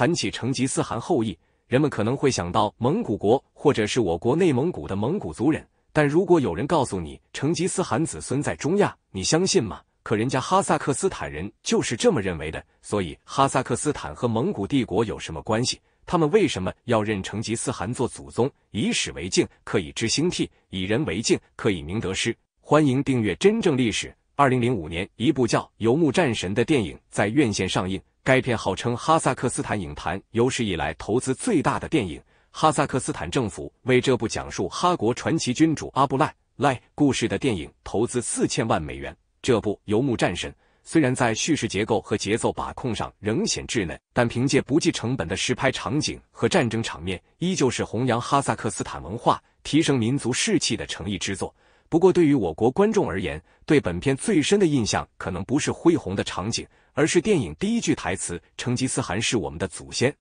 谈起成吉思汗后裔，人们可能会想到蒙古国或者是我国内蒙古的蒙古族人。但如果有人告诉你成吉思汗子孙在中亚，你相信吗？可人家哈萨克斯坦人就是这么认为的。所以哈萨克斯坦和蒙古帝国有什么关系？他们为什么要认成吉思汗做祖宗？以史为镜，可以知兴替；以人为镜，可以明得失。欢迎订阅《真正历史》。二零零五年，一部叫《游牧战神》的电影在院线上映。该片号称哈萨克斯坦影坛有史以来投资最大的电影，哈萨克斯坦政府为这部讲述哈国传奇君主阿布赖赖故事的电影投资四千万美元。这部游牧战神虽然在叙事结构和节奏把控上仍显稚嫩，但凭借不计成本的实拍场景和战争场面，依旧是弘扬哈萨克斯坦文化、提升民族士气的诚意之作。不过，对于我国观众而言，对本片最深的印象可能不是恢宏的场景。而是电影第一句台词“成吉思汗是我们的祖先”，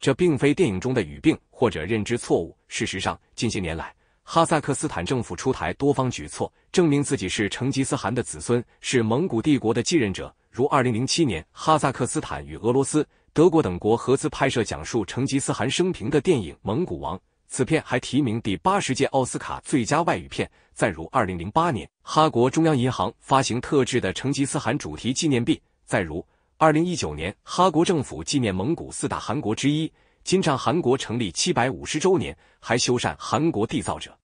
这并非电影中的语病或者认知错误。事实上，近些年来，哈萨克斯坦政府出台多方举措，证明自己是成吉思汗的子孙，是蒙古帝国的继任者。如2007年，哈萨克斯坦与俄罗斯、德国等国合资拍摄讲述成吉思汗生平的电影《蒙古王》，此片还提名第八十届奥斯卡最佳外语片。再如2008年，哈国中央银行发行特制的成吉思汗主题纪念币。再如，二零一九年哈国政府纪念蒙古四大汗国之一金帐汗国成立七百五十周年，还修缮韩国缔造者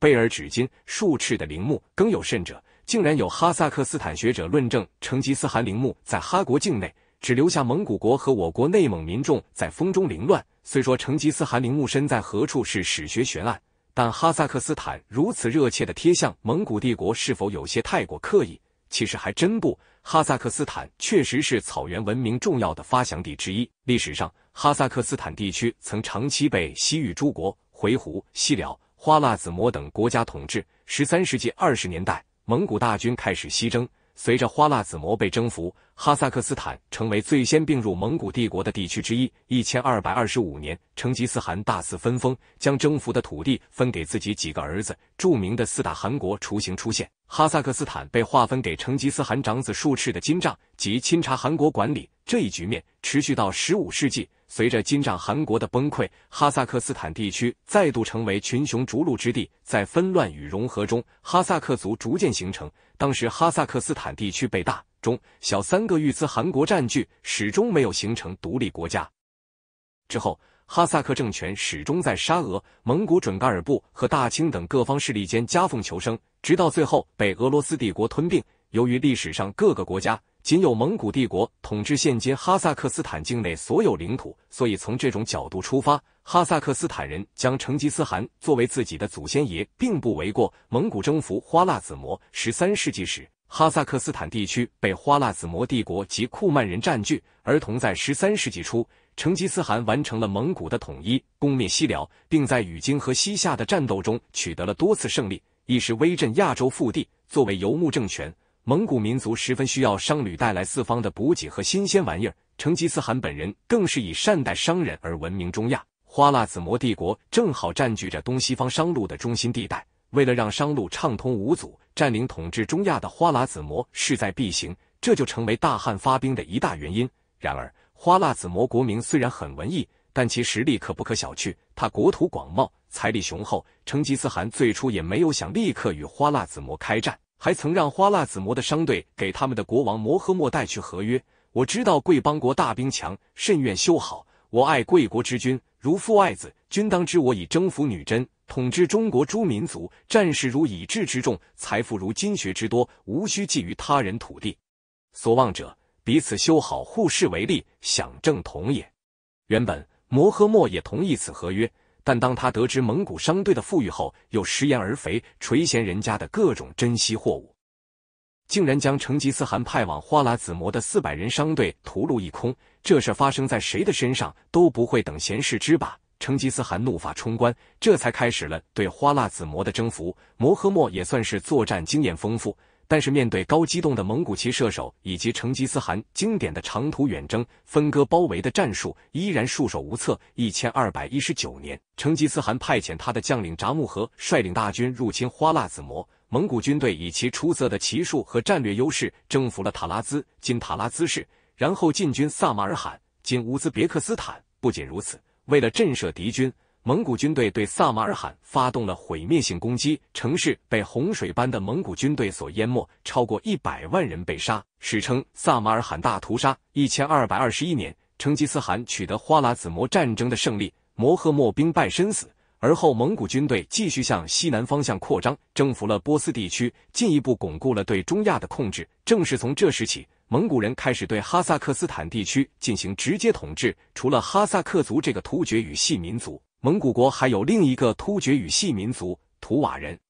贝尔纸巾竖翅的陵墓。更有甚者，竟然有哈萨克斯坦学者论证成吉思汗陵墓在哈国境内，只留下蒙古国和我国内蒙民众在风中凌乱。虽说成吉思汗陵墓身在何处是史学悬案，但哈萨克斯坦如此热切的贴向蒙古帝国，是否有些太过刻意？其实还真不，哈萨克斯坦确实是草原文明重要的发祥地之一。历史上，哈萨克斯坦地区曾长期被西域诸国、回鹘、西辽、花剌子模等国家统治。十三世纪二十年代，蒙古大军开始西征。随着花剌子模被征服，哈萨克斯坦成为最先并入蒙古帝国的地区之一。一千二百二十五年，成吉思汗大肆分封，将征服的土地分给自己几个儿子，著名的四大汗国雏形出现。哈萨克斯坦被划分给成吉思汗长子术赤的金帐及钦察汗国管理，这一局面持续到十五世纪。随着金帐汗国的崩溃，哈萨克斯坦地区再度成为群雄逐鹿之地。在纷乱与融合中，哈萨克族逐渐形成。当时，哈萨克斯坦地区被大、中、小三个玉兹汗国占据，始终没有形成独立国家。之后，哈萨克政权始终在沙俄、蒙古准噶尔部和大清等各方势力间夹缝求生，直到最后被俄罗斯帝国吞并。由于历史上各个国家。仅有蒙古帝国统治现今哈萨克斯坦境内所有领土，所以从这种角度出发，哈萨克斯坦人将成吉思汗作为自己的祖先爷，并不为过。蒙古征服花剌子模，十三世纪时，哈萨克斯坦地区被花剌子模帝国及库曼人占据，而同在十三世纪初，成吉思汗完成了蒙古的统一，攻灭西辽，并在与金和西夏的战斗中取得了多次胜利，一时威震亚洲腹地。作为游牧政权。蒙古民族十分需要商旅带来四方的补给和新鲜玩意儿，成吉思汗本人更是以善待商人而闻名中亚。花剌子模帝国正好占据着东西方商路的中心地带，为了让商路畅通无阻，占领统治中亚的花剌子模势在必行，这就成为大汉发兵的一大原因。然而，花剌子模国名虽然很文艺，但其实力可不可小觑。他国土广袤，财力雄厚，成吉思汗最初也没有想立刻与花剌子模开战。还曾让花剌子模的商队给他们的国王摩诃莫带去合约。我知道贵邦国大兵强，甚愿修好。我爱贵国之君如父爱子，君当知我以征服女真，统治中国诸民族，战士如至之众，财富如金学之多，无需觊觎他人土地。所望者，彼此修好，互视为利，享正同也。原本摩诃莫也同意此合约。但当他得知蒙古商队的富裕后，又食言而肥，垂涎人家的各种珍稀货物，竟然将成吉思汗派往花剌子模的四百人商队屠戮一空。这事发生在谁的身上都不会等闲视之吧？成吉思汗怒发冲冠，这才开始了对花剌子模的征服。摩诃末也算是作战经验丰富。但是面对高机动的蒙古骑射手以及成吉思汗经典的长途远征分割包围的战术，依然束手无策。一千二百一十九年，成吉思汗派遣他的将领札木合率领大军入侵花剌子模，蒙古军队以其出色的骑术和战略优势，征服了塔拉兹今塔拉兹市，然后进军萨马尔罕今乌兹别克斯坦。不仅如此，为了震慑敌军。蒙古军队对萨马尔罕发动了毁灭性攻击，城市被洪水般的蒙古军队所淹没，超过一百万人被杀，史称萨马尔罕大屠杀。一千二百二十一年，成吉思汗取得花剌子模战争的胜利，摩诃末兵败身死。而后，蒙古军队继续向西南方向扩张，征服了波斯地区，进一步巩固了对中亚的控制。正是从这时起，蒙古人开始对哈萨克斯坦地区进行直接统治。除了哈萨克族这个突厥语系民族。蒙古国还有另一个突厥语系民族——图瓦人。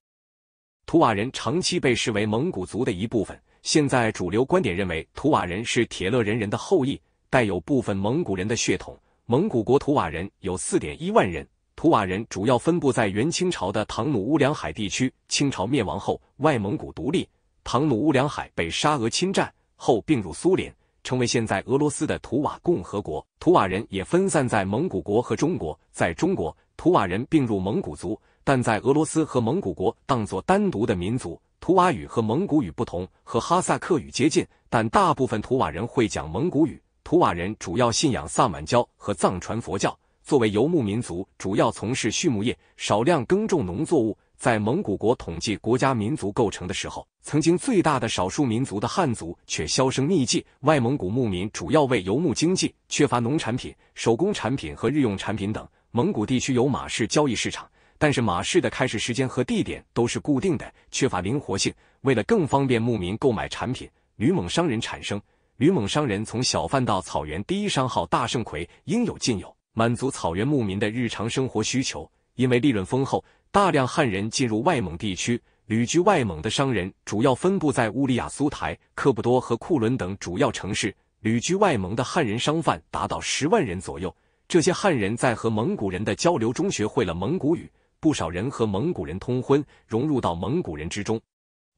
图瓦人长期被视为蒙古族的一部分，现在主流观点认为图瓦人是铁勒人人的后裔，带有部分蒙古人的血统。蒙古国图瓦人有四点一万人，图瓦人主要分布在元清朝的唐努乌梁海地区。清朝灭亡后，外蒙古独立，唐努乌梁海被沙俄侵占后并入苏联。成为现在俄罗斯的图瓦共和国，图瓦人也分散在蒙古国和中国。在中国，图瓦人并入蒙古族，但在俄罗斯和蒙古国当作单独的民族。图瓦语和蒙古语不同，和哈萨克语接近，但大部分图瓦人会讲蒙古语。图瓦人主要信仰萨满教和藏传佛教。作为游牧民族，主要从事畜牧业，少量耕种农作物。在蒙古国统计国家民族构成的时候，曾经最大的少数民族的汉族却销声匿迹。外蒙古牧民主要为游牧经济，缺乏农产品、手工产品和日用产品等。蒙古地区有马市交易市场，但是马市的开始时间和地点都是固定的，缺乏灵活性。为了更方便牧民购买产品，吕蒙商人产生。吕蒙商人从小贩到草原第一商号大圣魁，应有尽有，满足草原牧民的日常生活需求。因为利润丰厚。大量汉人进入外蒙地区，旅居外蒙的商人主要分布在乌里雅苏台、科布多和库伦等主要城市。旅居外蒙的汉人商贩达到十万人左右。这些汉人在和蒙古人的交流中学会了蒙古语，不少人和蒙古人通婚，融入到蒙古人之中。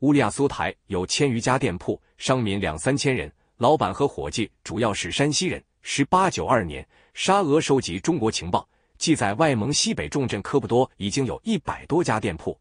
乌里雅苏台有千余家店铺，商民两三千人，老板和伙计主要是山西人。十八九二年，沙俄收集中国情报。记载，外蒙西北重镇科布多已经有一百多家店铺，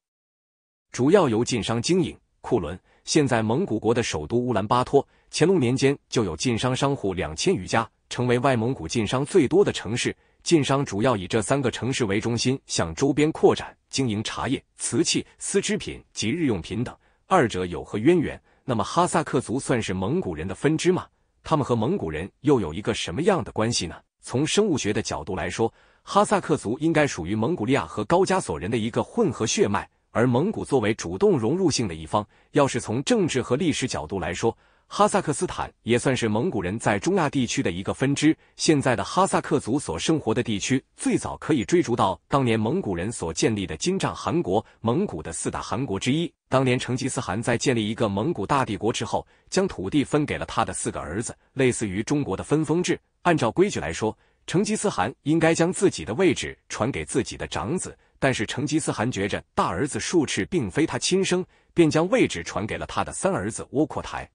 主要由晋商经营。库伦现在蒙古国的首都乌兰巴托，乾隆年间就有晋商商户两千余家，成为外蒙古晋商最多的城市。晋商主要以这三个城市为中心，向周边扩展经营茶叶、瓷器、丝织品及日用品等。二者有何渊源？那么哈萨克族算是蒙古人的分支吗？他们和蒙古人又有一个什么样的关系呢？从生物学的角度来说。哈萨克族应该属于蒙古利亚和高加索人的一个混合血脉，而蒙古作为主动融入性的一方，要是从政治和历史角度来说，哈萨克斯坦也算是蒙古人在中亚地区的一个分支。现在的哈萨克族所生活的地区，最早可以追逐到当年蒙古人所建立的金帐汗国，蒙古的四大汗国之一。当年成吉思汗在建立一个蒙古大帝国之后，将土地分给了他的四个儿子，类似于中国的分封制。按照规矩来说。成吉思汗应该将自己的位置传给自己的长子，但是成吉思汗觉着大儿子术赤并非他亲生，便将位置传给了他的三儿子窝阔台，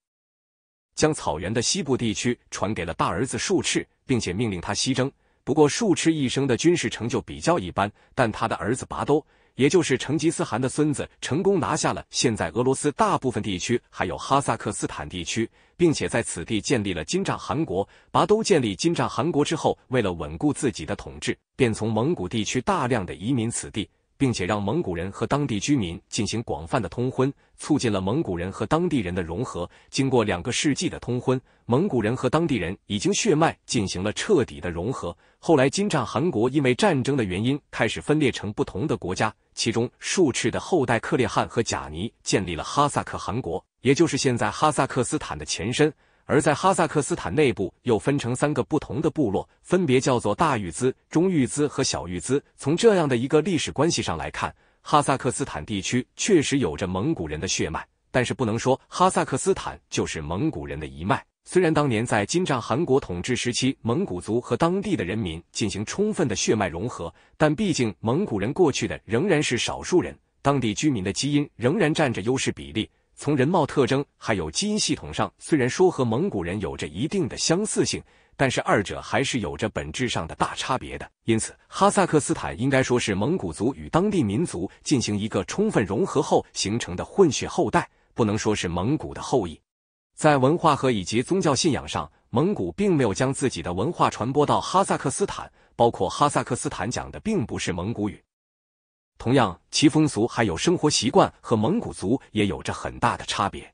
将草原的西部地区传给了大儿子术赤，并且命令他西征。不过术赤一生的军事成就比较一般，但他的儿子拔都。也就是成吉思汗的孙子成功拿下了现在俄罗斯大部分地区，还有哈萨克斯坦地区，并且在此地建立了金帐汗国。拔都建立金帐汗国之后，为了稳固自己的统治，便从蒙古地区大量的移民此地。并且让蒙古人和当地居民进行广泛的通婚，促进了蒙古人和当地人的融合。经过两个世纪的通婚，蒙古人和当地人已经血脉进行了彻底的融合。后来金帐汗国因为战争的原因开始分裂成不同的国家，其中术赤的后代克烈汗和贾尼建立了哈萨克汗国，也就是现在哈萨克斯坦的前身。而在哈萨克斯坦内部又分成三个不同的部落，分别叫做大玉兹、中玉兹和小玉兹。从这样的一个历史关系上来看，哈萨克斯坦地区确实有着蒙古人的血脉，但是不能说哈萨克斯坦就是蒙古人的一脉。虽然当年在金帐汗国统治时期，蒙古族和当地的人民进行充分的血脉融合，但毕竟蒙古人过去的仍然是少数人，当地居民的基因仍然占着优势比例。从人貌特征还有基因系统上，虽然说和蒙古人有着一定的相似性，但是二者还是有着本质上的大差别的。因此，哈萨克斯坦应该说是蒙古族与当地民族进行一个充分融合后形成的混血后代，不能说是蒙古的后裔。在文化和以及宗教信仰上，蒙古并没有将自己的文化传播到哈萨克斯坦，包括哈萨克斯坦讲的并不是蒙古语。同样，其风俗还有生活习惯和蒙古族也有着很大的差别。